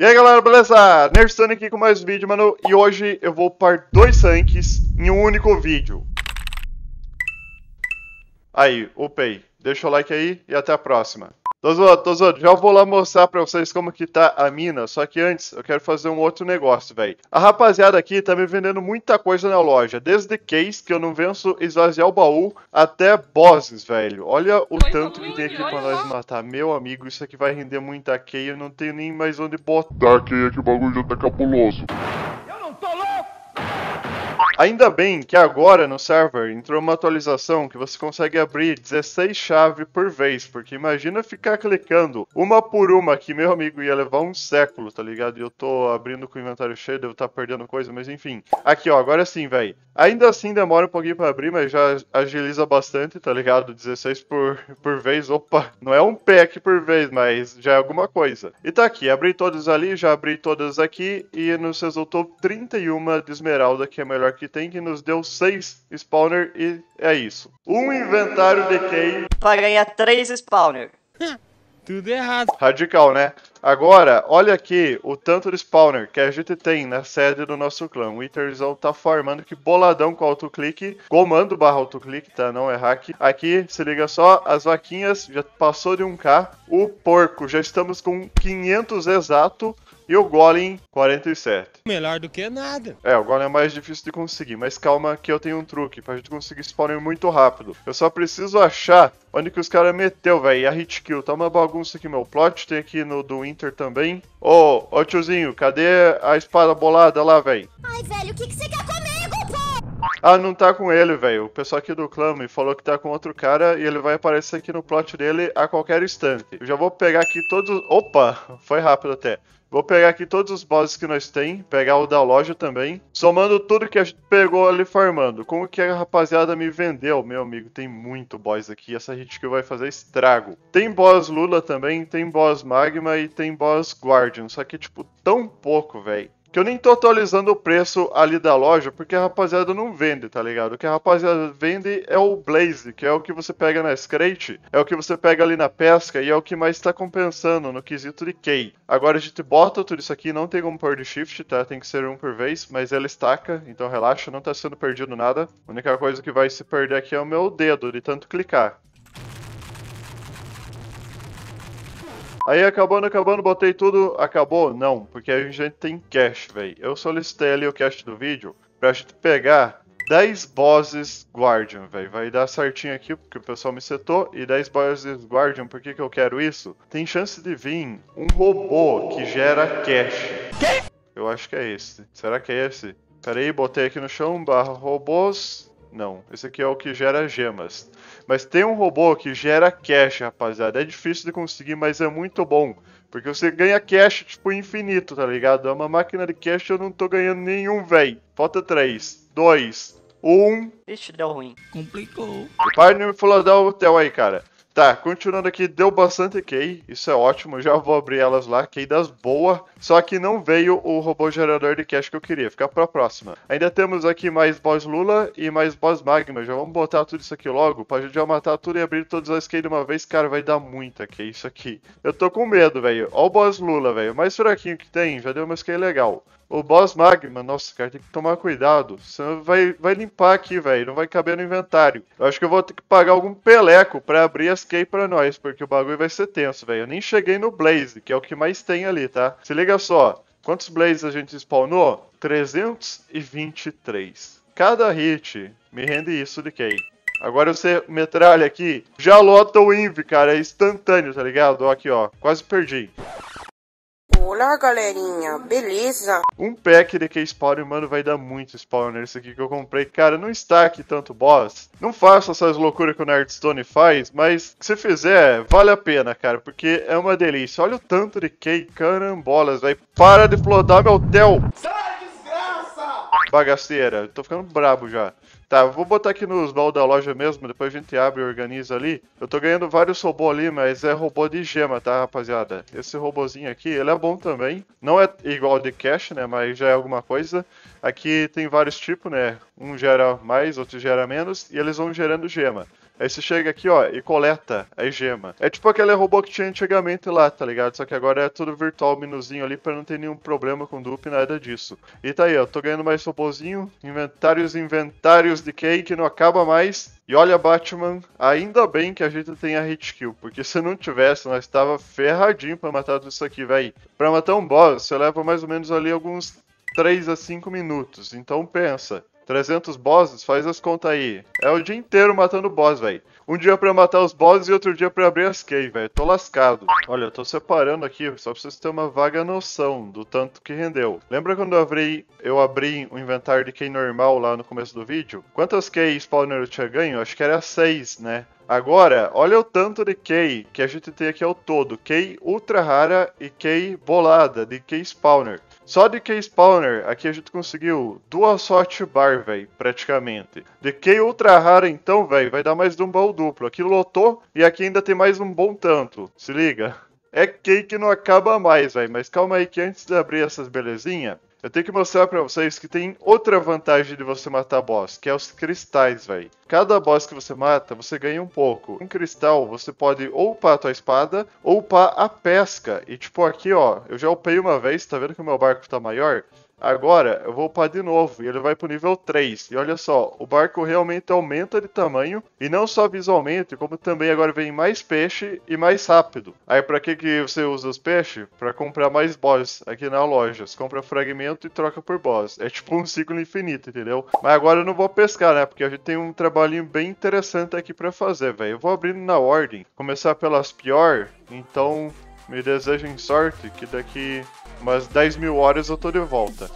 E aí galera, beleza? Nerstone aqui com mais um vídeo, mano. E hoje eu vou upar dois tanks em um único vídeo. Aí, upei. Deixa o like aí e até a próxima. Tô zoando, tô zoando. Já vou lá mostrar pra vocês como que tá a mina. Só que antes, eu quero fazer um outro negócio, velho. A rapaziada aqui tá me vendendo muita coisa na loja. Desde case, que eu não venço esvaziar o baú, até bosses, velho. Olha o Foi tanto que tem aqui pra nós matar. Meu amigo, isso aqui vai render muita key. Eu não tenho nem mais onde botar key aqui. O bagulho já tá cabuloso. Ainda bem que agora no server entrou uma atualização que você consegue abrir 16 chaves por vez, porque imagina ficar clicando uma por uma que meu amigo ia levar um século, tá ligado? E eu tô abrindo com o inventário cheio, devo estar tá perdendo coisa, mas enfim. Aqui, ó, agora sim, velho. Ainda assim demora um pouquinho para abrir, mas já agiliza bastante, tá ligado? 16 por, por vez, opa, não é um pack por vez, mas já é alguma coisa. E tá aqui, abri todas ali, já abri todas aqui e nos resultou 31 de esmeralda, que é melhor que Tank nos deu 6 spawner e é isso. Um inventário de quem? Pra ganhar 3 spawner. Tudo errado. Radical, né? Agora, olha aqui o tanto de spawner que a gente tem na sede do nosso clã. O Witherzão tá farmando que boladão com autoclique. Comando barra autoclique, tá? Não é hack. Aqui, se liga só, as vaquinhas já passou de 1k. O porco, já estamos com 500 exato. E o Golem 47. Melhor do que nada. É, o Golem é mais difícil de conseguir, mas calma que eu tenho um truque pra gente conseguir spawner muito rápido. Eu só preciso achar onde que os caras meteu, velho, a hit kill. Tá uma bagunça aqui, meu. Plot tem aqui no do Inter também. Ô, oh, ô tiozinho, cadê a espada bolada lá, velho? Ai, velho, o que você quer comigo, pô? Ah, não tá com ele, velho. O pessoal aqui do clã me falou que tá com outro cara e ele vai aparecer aqui no plot dele a qualquer instante. Eu já vou pegar aqui todos... Opa! Foi rápido até. Vou pegar aqui todos os bosses que nós tem, pegar o da loja também, somando tudo que a gente pegou ali farmando. Como que a rapaziada me vendeu, meu amigo? Tem muito boss aqui, essa gente que vai fazer estrago. Tem boss Lula também, tem boss Magma e tem boss Guardian, só que tipo tão pouco, velho. Que eu nem tô atualizando o preço ali da loja, porque a rapaziada não vende, tá ligado? O que a rapaziada vende é o Blaze, que é o que você pega na Scrate, é o que você pega ali na pesca e é o que mais tá compensando no quesito de Key. Agora a gente bota tudo isso aqui, não tem como pôr de shift, tá? Tem que ser um por vez, mas ela estaca, então relaxa, não tá sendo perdido nada. A única coisa que vai se perder aqui é o meu dedo, de tanto clicar. Aí acabando, acabando, botei tudo, acabou? Não, porque a gente tem cash, velho. Eu solicitei ali o cash do vídeo pra gente pegar 10 bosses Guardian, velho. Vai dar certinho aqui, porque o pessoal me setou. E 10 bosses Guardian, por que, que eu quero isso? Tem chance de vir um robô que gera cash. Quê? Eu acho que é esse. Será que é esse? Pera aí, botei aqui no chão, barra robôs, não, esse aqui é o que gera gemas. Mas tem um robô que gera cash, rapaziada. É difícil de conseguir, mas é muito bom. Porque você ganha cash, tipo, infinito, tá ligado? É uma máquina de cash, eu não tô ganhando nenhum, véi. Falta três, dois, um. Ixi, deu ruim. Complicou. O partner me falou, da o hotel aí, cara. Tá, continuando aqui, deu bastante key, isso é ótimo, já vou abrir elas lá, key das boa, só que não veio o robô gerador de cash que eu queria, fica pra próxima. Ainda temos aqui mais boss Lula e mais boss Magma, já vamos botar tudo isso aqui logo, pra gente já matar tudo e abrir todas as key de uma vez, cara, vai dar muita key isso aqui. Eu tô com medo, velho, ó o boss Lula, velho, mais fraquinho que tem, já deu uma key legal. O boss magma, nossa, cara, tem que tomar cuidado. Senão vai, vai limpar aqui, velho. Não vai caber no inventário. Eu acho que eu vou ter que pagar algum peleco pra abrir as key pra nós, porque o bagulho vai ser tenso, velho. Eu nem cheguei no Blaze, que é o que mais tem ali, tá? Se liga só. Quantos Blazes a gente spawnou? 323. Cada hit me rende isso de key. Agora você metralha aqui, já lota o Inv, cara, é instantâneo, tá ligado? aqui, ó, quase perdi. Olá, galerinha, beleza? Um pack de que spawn mano, vai dar muito spawner esse aqui que eu comprei. Cara, não está aqui tanto boss. Não faça essas loucuras que o Nerdstone faz, mas se fizer, vale a pena, cara, porque é uma delícia. Olha o tanto de que carambolas, velho. Para de flodar meu tel! Sai, desgraça! Bagaceira, tô ficando brabo já. Tá, vou botar aqui nos baús da loja mesmo, depois a gente abre e organiza ali. Eu tô ganhando vários robôs ali, mas é robô de gema, tá, rapaziada? Esse robôzinho aqui, ele é bom também. Não é igual de cash, né, mas já é alguma coisa. Aqui tem vários tipos, né? Um gera mais, outro gera menos, e eles vão gerando gema. Aí você chega aqui, ó, e coleta a gema. É tipo aquele robô que tinha antigamente lá, tá ligado? Só que agora é tudo virtual, minuzinho ali, pra não ter nenhum problema com dupe, nada disso. E tá aí, ó, tô ganhando mais robôzinho, inventários, inventários de cake, não acaba mais. E olha, Batman, ainda bem que a gente tem a hit kill, porque se não tivesse, nós tava ferradinho pra matar tudo isso aqui, véi. Pra matar um boss, você leva mais ou menos ali alguns 3 a 5 minutos. Então pensa, 300 bosses, faz as contas aí. É o dia inteiro matando boss, velho. Um dia pra matar os bosses e outro dia pra abrir as key, velho. Tô lascado. Olha, eu tô separando aqui, só pra vocês terem uma vaga noção do tanto que rendeu. Lembra quando eu abri, eu abri o inventário de key normal lá no começo do vídeo? Quantas key spawner eu tinha ganho? Acho que era 6, né? Agora, olha o tanto de key que a gente tem aqui ao todo. Key ultra rara e key bolada, de key spawner. Só de que spawner aqui a gente conseguiu duas sorte bar, velho, praticamente. De que ultra rara, então, velho, vai dar mais de um baú duplo. Aqui lotou e aqui ainda tem mais um bom tanto. Se liga. É K que não acaba mais, velho. Mas calma aí que antes de abrir essas belezinhas, eu tenho que mostrar para vocês que tem outra vantagem de você matar boss, que é os cristais, velho. Cada boss que você mata, você ganha um pouco. Um cristal, você pode ou upar a tua espada, ou upar a pesca. E tipo aqui, ó, eu já upei uma vez, tá vendo que o meu barco tá maior? Agora eu vou upar de novo e ele vai pro nível 3. E olha só, o barco realmente aumenta de tamanho e não só visualmente, como também agora vem mais peixe e mais rápido. Aí para que que você usa os peixes? Para comprar mais boss aqui na loja. Você compra fragmento e troca por boss. É tipo um ciclo infinito, entendeu? Mas agora eu não vou pescar, né? Porque a gente tem um trabalhinho bem interessante aqui para fazer, velho. Eu vou abrindo na ordem, começar pelas pior, então me desejem sorte que daqui umas 10 mil horas eu tô de volta.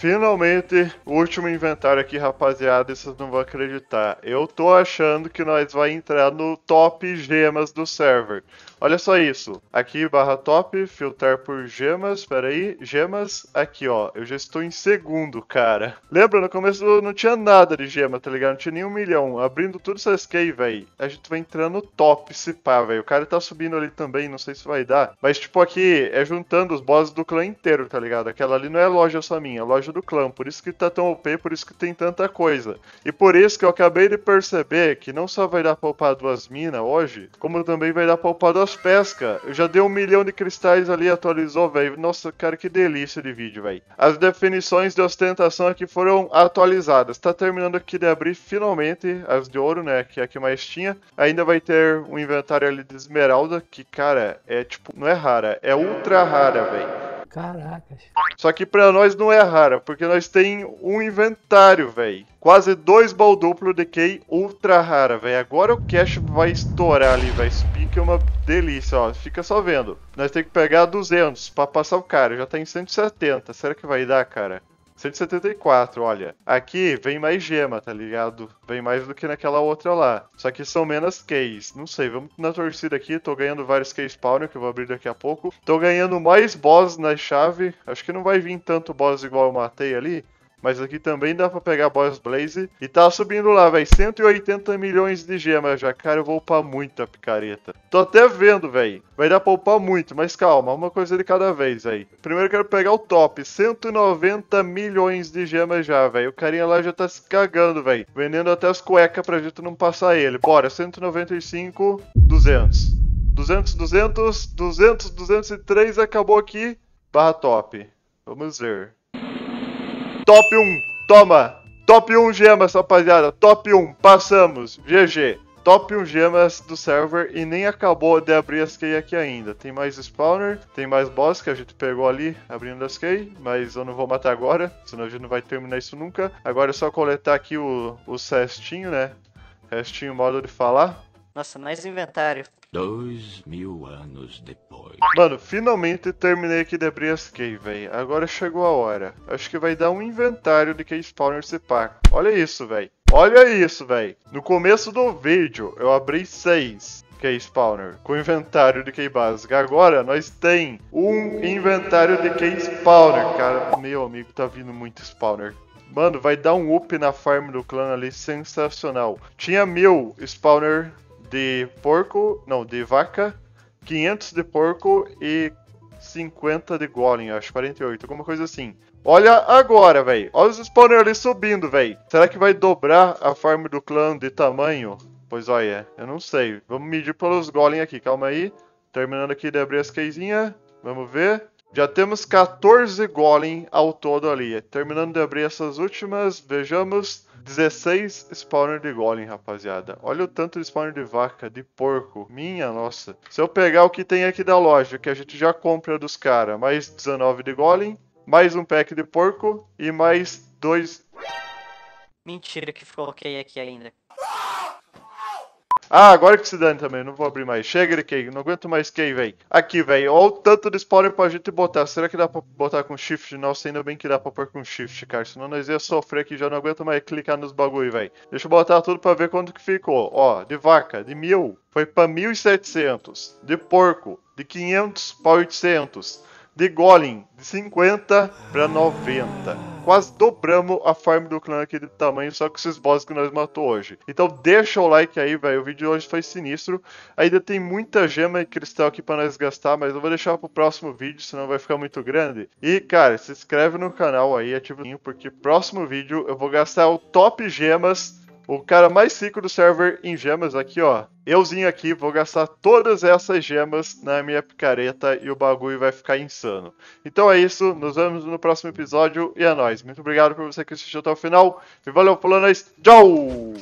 Finalmente, último inventário aqui, rapaziada. Vocês não vão acreditar. Eu tô achando que nós vai entrar no top gemas do server. Olha só isso. Aqui, barra top, filtrar por gemas. Pera aí, gemas. Aqui, ó. Eu já estou em segundo, cara. Lembra, no começo não tinha nada de gema, tá ligado? Não tinha nem um milhão. Abrindo tudo essas aqui, velho. A gente vai entrando no top, se pá, velho. O cara tá subindo ali também, não sei se vai dar. Mas, tipo, aqui é juntando os bosses do clã inteiro, tá ligado? Aquela ali não é loja só minha, é loja do clã. Por isso que tá tão OP, por isso que tem tanta coisa. E por isso que eu acabei de perceber que não só vai dar pra upar duas minas hoje, como também vai dar pra upar duas pescas. Eu já dei um milhão de cristais ali, atualizou, velho. Nossa, cara, que delícia de vídeo, velho. As definições de ostentação aqui foram atualizadas. Tá terminando aqui de abrir finalmente as de ouro, né? Que é a que mais tinha. Ainda vai ter um inventário ali de esmeralda, que, cara, é tipo, não é rara, é ultra rara, velho. Caracas. Só que para nós não é rara, porque nós tem um inventário, velho. Quase dois balduplo DK ultra rara, velho. Agora o cash vai estourar ali, vai Spin é uma delícia, ó. Fica só vendo. Nós tem que pegar 200 para passar o cara. Já tá em 170. Será que vai dar, cara? 174, olha. Aqui vem mais gema, tá ligado? Vem mais do que naquela outra lá. Só que são menos keys. Não sei, vamos na torcida aqui. Tô ganhando vários keys spawner, que eu vou abrir daqui a pouco. Tô ganhando mais boss na chave. Acho que não vai vir tanto boss igual eu matei ali. Mas aqui também dá pra pegar Boss Blaze. E tá subindo lá, velho. 180 milhões de gemas já. Cara, eu vou upar muito a picareta. Tô até vendo, velho. Vai dar pra upar muito, mas calma. Uma coisa de cada vez aí. Primeiro eu quero pegar o top. 190 milhões de gemas já, velho. O carinha lá já tá se cagando, velho. Vendendo até as cuecas pra gente não passar ele. Bora, 195, 200. 200, 200, 200, 203, acabou aqui. Barra top. Vamos ver. Top 1. Toma. Top 1 gemas, rapaziada. Top 1. Passamos. GG. Top 1 gemas do server e nem acabou de abrir as key aqui ainda. Tem mais spawner, tem mais boss que a gente pegou ali abrindo as key, mas eu não vou matar agora, senão a gente não vai terminar isso nunca. Agora é só coletar aqui o, o cestinho, né? Restinho modo de falar. Nossa, mais inventário. Dois mil anos depois. Mano, finalmente terminei aqui Debris Cave, velho. Agora chegou a hora. Acho que vai dar um inventário de que Spawner se pá. Olha isso, velho. Olha isso, velho. No começo do vídeo, eu abri seis. Key Spawner, com inventário de Key básica. Agora nós tem um inventário de Key Spawner, cara. Meu amigo, tá vindo muito Spawner. Mano, vai dar um up na farm do clã ali sensacional. Tinha mil Spawner de porco, não, de vaca, 500 de porco e 50 de golem, acho, 48, alguma coisa assim. Olha agora, velho. Olha os spawners ali subindo, velho. Será que vai dobrar a farm do clã de tamanho? Pois olha, eu não sei. Vamos medir pelos golem aqui, calma aí. Terminando aqui de abrir as casinhas. Vamos ver. Já temos 14 golem ao todo ali. Terminando de abrir essas últimas, vejamos 16 spawner de golem, rapaziada. Olha o tanto de spawner de vaca, de porco. Minha nossa. Se eu pegar o que tem aqui da loja, que a gente já compra dos caras, mais 19 de golem, mais um pack de porco e mais dois... Mentira que coloquei aqui ainda. Ah, agora que se dane também, não vou abrir mais. Chega de Kay, não aguento mais Kay, véi. Aqui, véi, olha o tanto de spoiler pra gente botar. Será que dá pra botar com shift? Nossa, ainda bem que dá pra pôr com shift, cara. Senão nós ia sofrer aqui, já não aguento mais clicar nos bagulho, véi. Deixa eu botar tudo pra ver quanto que ficou. Ó, de vaca, de mil, foi pra setecentos. De porco, de quinhentos pra oitocentos de Golem, de 50 para 90. Quase dobramos a farm do clã aqui de tamanho, só com esses bosses que nós matou hoje. Então deixa o like aí, velho. O vídeo de hoje foi sinistro. Ainda tem muita gema e cristal aqui para nós gastar, mas eu vou deixar pro próximo vídeo, senão vai ficar muito grande. E, cara, se inscreve no canal aí, ativa o sininho, porque próximo vídeo eu vou gastar o top gemas o cara mais rico do server em gemas aqui, ó. Euzinho aqui, vou gastar todas essas gemas na minha picareta e o bagulho vai ficar insano. Então é isso, nos vemos no próximo episódio e é nóis. Muito obrigado por você que assistiu até o final. E valeu, falou, é nóis, Tchau!